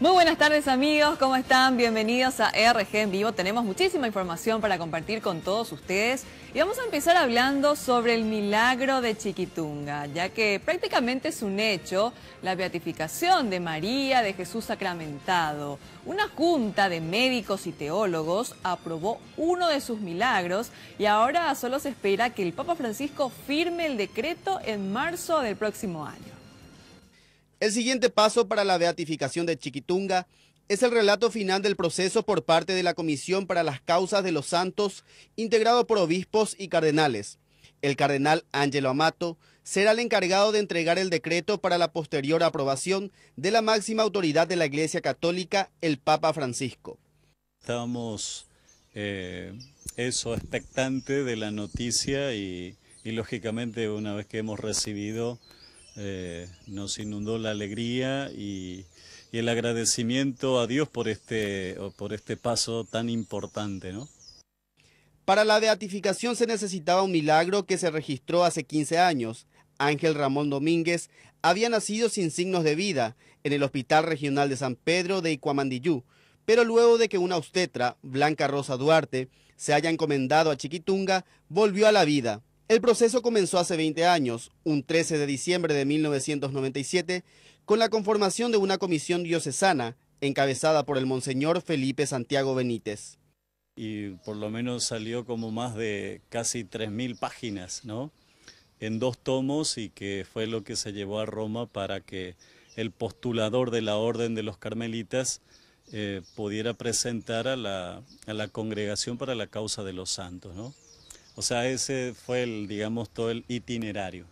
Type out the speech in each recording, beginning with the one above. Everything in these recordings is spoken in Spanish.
Muy buenas tardes amigos, ¿cómo están? Bienvenidos a RG en vivo. Tenemos muchísima información para compartir con todos ustedes y vamos a empezar hablando sobre el milagro de Chiquitunga, ya que prácticamente es un hecho la beatificación de María de Jesús sacramentado. Una junta de médicos y teólogos aprobó uno de sus milagros y ahora solo se espera que el Papa Francisco firme el decreto en marzo del próximo año. El siguiente paso para la beatificación de Chiquitunga es el relato final del proceso por parte de la Comisión para las Causas de los Santos, integrado por obispos y cardenales. El cardenal Ángelo Amato será el encargado de entregar el decreto para la posterior aprobación de la máxima autoridad de la Iglesia Católica, el Papa Francisco. Estamos eh, eso, expectante de la noticia y lógicamente una vez que hemos recibido eh, nos inundó la alegría y, el agradecimiento a Dios por este, por este paso tan importante, Para la beatificación se necesitaba un milagro que se registró hace 15 años. Ángel Ramón Domínguez había nacido sin signos de vida en el Hospital Regional de San Pedro de Icuamandillú, pero luego de que una obstetra, Blanca Rosa Duarte, se haya encomendado a Chiquitunga, volvió a la vida. El proceso comenzó hace 20 años, un 13 de diciembre de 1997, con la conformación de una comisión diocesana encabezada por el monseñor Felipe Santiago Benítez. Y por lo menos salió como más de casi 3.000 páginas, ¿no? En dos tomos y que fue lo que se llevó a Roma para que el postulador de la Orden de los Carmelitas eh, pudiera presentar a la, a la Congregación para la Causa de los Santos, ¿no? O sea, ese fue el, digamos, todo el itinerario.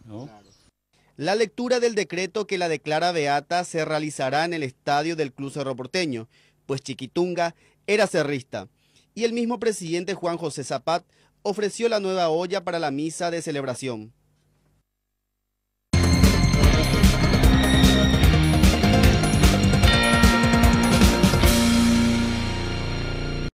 La lectura del decreto que la declara beata se realizará en el estadio del Club Cerro Porteño, pues Chiquitunga era cerrista. Y el mismo presidente Juan José Zapat ofreció la nueva olla para la misa de celebración.